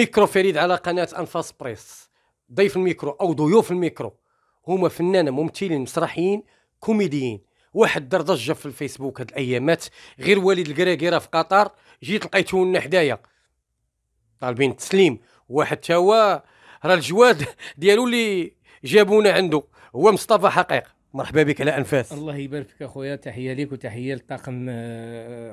ميكرو فريد على قناه انفاس بريس ضيف الميكرو او ضيوف الميكرو هما فنانه ممثلين مسرحيين كوميديين واحد دار ضجه في الفيسبوك هاد الايامات غير وليد الكراكيره في قطر جيت لقيته لنا حدايا طالبين التسليم واحد توا راه الجواد ديالو اللي جابونا عنده هو مصطفى حقيق مرحبا بك على انفاس الله يبارك فيك اخويا تحيه ليك وتحيه لطاقم آه،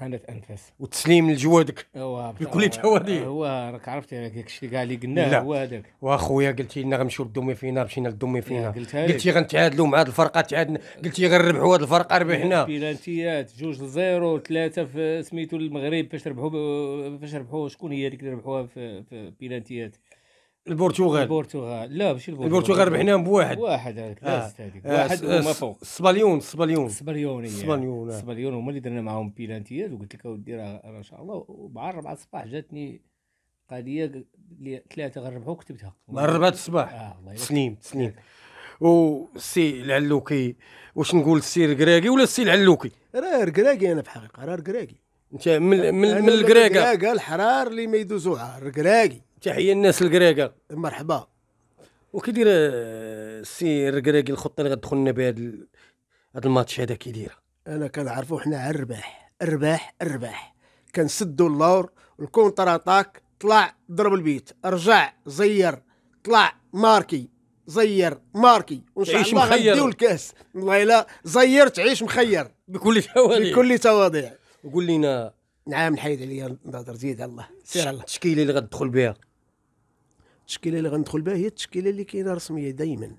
قناه انفاس وتسليم لجوادك أه، بكل تواضيع أه، هو راك عرفت هذاك الشيء كاع اللي قلناه هو هذاك واخويا قلتي لنا غنمشيو للدومي فينا مشينا للدومي فينا قلتي غنتعادلوا مع هذه الفرقه تعادلنا قلتي غنربحوا هذه الفرقه ربحنا بيلانتيات جوج لزيرو ثلاثه في سميتو المغرب فاش ربحوا فاش ربحوا شكون هي اللي ربحوها في بيلانتيات البرتغال البرتغال لا ماشي البرتغال البرتغال ربحناهم بواحد واحد هذيك آه. آه. واحد آه وما فوق السبليون السباليون السباليون السباليون السباليون هما اللي درنا معاهم بيلانتيات وقلت لك اودي راه ان شاء الله مع الربعه الصباح جاتني قضيه اللي ثلاثه غنربحوا كتبتها مع الربعه الصباح آه سنين آه. و السي العلوكي واش نقول السي الكراكي ولا السي العلوكي راه الكراكي انا في الحقيقه راه الكراكي انت من من الكراكه الكراكه الحرار اللي ما يدوزوها الكراكي تحيه الناس القراقه مرحبا وكي داير آه، السي الركراكي الخطه اللي غتدخل لنا بهذا هذا الماتش هذا كي دايره انا كنعرفو حنا على الرباح الرباح الرباح كنسدو اللور الكونتر اتاك طلع ضرب البيت رجع زير طلع ماركي زير ماركي وان شاء الله غنديو الكاس والله الا زير تعيش مخير بكل تواضع بكل تواضع وقول لنا نعم الحيد عليا النظر زيد الله سير الله التشكيله اللي غتدخل بها التشكيله اللي غندخل بها هي التشكيله اللي كاينه رسميه دائما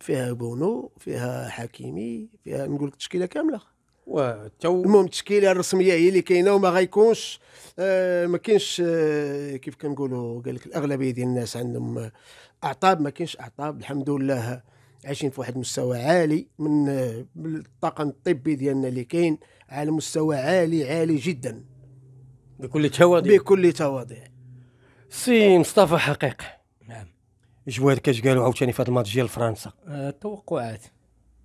فيها بونو فيها حكيمي فيها نقول لك التشكيله كامله وتو المهم التشكيله الرسميه هي اللي كاينه وما غيكونش آه، ما كاينش آه، كيف كنقولوا قال لك الاغلبيه ديال الناس عندهم اعطاب ما كاينش اعطاب الحمد لله عايشين في واحد المستوى عالي آه، من الطاقم الطبي ديالنا اللي كاين على مستوى عالي عالي جدا بكل تواضع بكل تواضع سي مصطفى حقيق نعم جواد كاش قالوا عاوتاني في هذا الماتش ديال فرنسا التوقعات آه،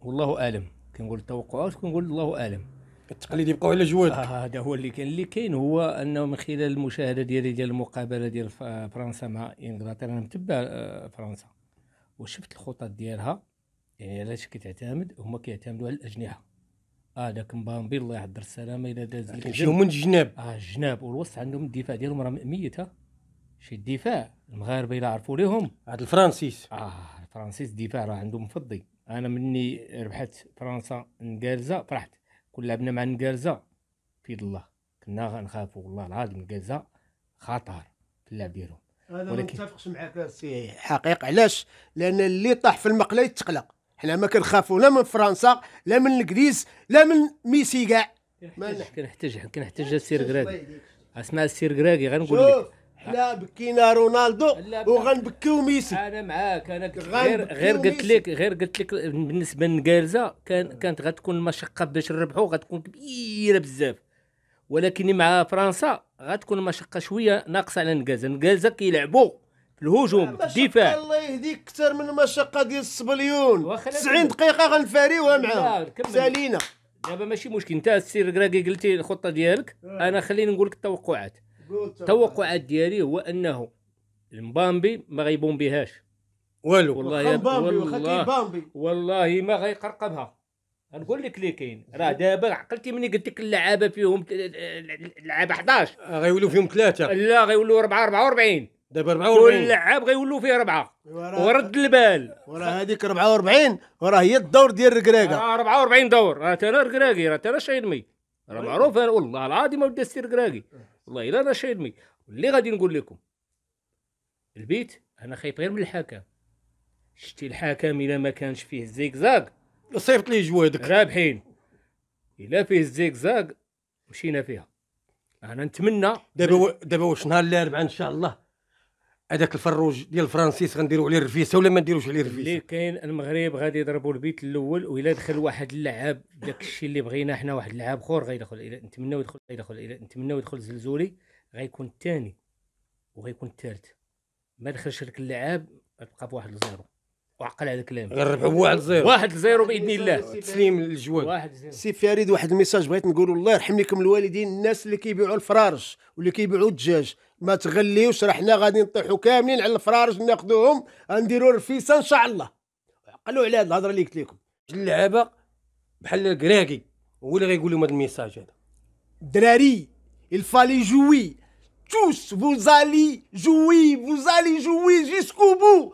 والله اعلم كنقول التوقعات كنقول الله اعلم التقليد يبقى على جواد آه، هذا آه هو اللي كان اللي كاين هو انه من خلال المشاهده ديالي ديال المقابله ديال فرنسا مع انجلترا انا متبع آه، فرنسا وشفت الخطط ديالها يعني علاش كتعتمد هما كيعتمدوا على الاجنحه اه داك مبامبي الله يحضر السلامه الى داز لك من الجناب اه الجناب والوسط عندهم الدفاع ديالهم راه ميته شي الدفاع المغاربه الا عرفوا ليهم هذا الفرانسيس اه الفرانسيس الدفاع راه عندهم فضي انا مني ربحت فرنسا نقالزه فرحت كون لعبنا مع نقالزه في يد الله كنا غنخافوا والله العظيم نقالزه خطر في اللعب ديالهم انا ولكن... ما متفقش معاك السي حقيق علاش لان اللي طاح في المقله يتقلق حنا ما كنخافوا لا من فرنسا لا من الانجليز لا من ميسي كاع كنحتاج كنحتاج السير كراكي اسمع السير كراكي غنقول لك حنا بكينا رونالدو وغنبكيو ميسي انا معاك انا غير غير قلت لك غير قلت لك بالنسبه لنكالزا كان كانت غتكون المشقه باش نربحو غتكون كبيره بزاف ولكن مع فرنسا غتكون المشقه شويه ناقصه على نكالزا نكالزا كيلعبوا في الهجوم في الدفاع الله يهديك اكثر من المشقه ديال السبليون 90 دقيقه غنفاريوها معاهم سالينا دابا ماشي مشكل انت السير قراكي قلتي الخطه ديالك آه. انا خليني نقول لك التوقعات التوقعات ديالي هو انه المبامبي ما غيبوم بهاش والو والله والله بامبي والله ما غيقرقبها نقول لك اللي كاين راه إيه. دابا عقلتي ملي قلت لك اللعابه فيهم اللعابه 11 آه، غيولوا فيهم ثلاثه لا غيولوا 4 44 دابا 44 كل لعاب غيولوا فيه اربعه ورد البال وراه هذيك 44 وراه هي الدور ديال الركراكه آه 44 دور راه انا ركراكي راه انا شايل مي راه أيوة. معروف والله العظيم ما السير ركراكي والله الا انا شايل اللي غادي نقول لكم البيت انا خايف غير من الحكم شتي الحكم الا ما كانش فيه الزيكزاك صيفط لي جوادك رابحين الا فيه الزيكزاك مشينا فيها انا نتمنى دابا دابا واش نهار الاربعاء ان شاء الله هذاك الفروج ديال فرانسيس غنديروا عليه رفيسه ولا ما نديروش عليه رفيسه اللي كاين المغرب غادي يضربوا البيت الاول والا دخل واحد اللعاب داك الشيء اللي بغينا حنا واحد اللعاب اخر غيدخل نتمناو يدخل غيدخل نتمناو يدخل زلزولي غيكون الثاني وغيكون الثالث ما دخلش لك اللعاب غتبقى بواحد الزيرو وعقل هذا الكلام ربحوا واحد زيرو واحد زيرو باذن الله تسليم الجواب واحد زيرو سي فريد واحد الميساج بغيت نقول الله يرحم لكم الوالدين الناس اللي كيبيعوا الفرارج واللي كيبيعوا الدجاج ما تغليوش راه حنا غادي نطيحوا كاملين على الفرارج ناخذوهم نديروا رفيسه ان شاء الله عقلوا على هذه الهضره اللي قلت لكم اللعابه بحال الكراكي هو اللي غيقول لهم هذا الميساج هذا الدراري الفالي جوي توس فوزالي جوي فوزالي جوي جيسكو بو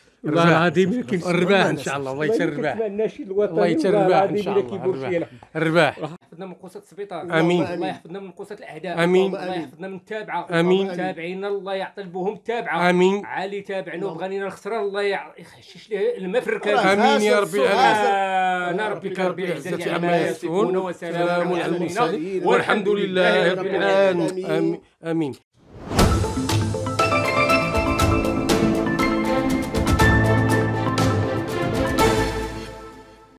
الرباح ان شاء الله الله يجزي الرباح الله يجزي الرباح ان شاء الله الرباح الله يحفظنا من قوسات السبيطار امين الله يحفظنا من قوسات الاعداء امين الله يحفظنا من التابعه امين تابعينا الله يعطي بهم التابعه امين علي تابعنا وبغانينا الخساره الله يحشش ليه الماء في الركاب امين يا ربي انا آه، ربك ربي عزتي عما يصفون وسلام على المرسلين والحمد لله رب العالمين امين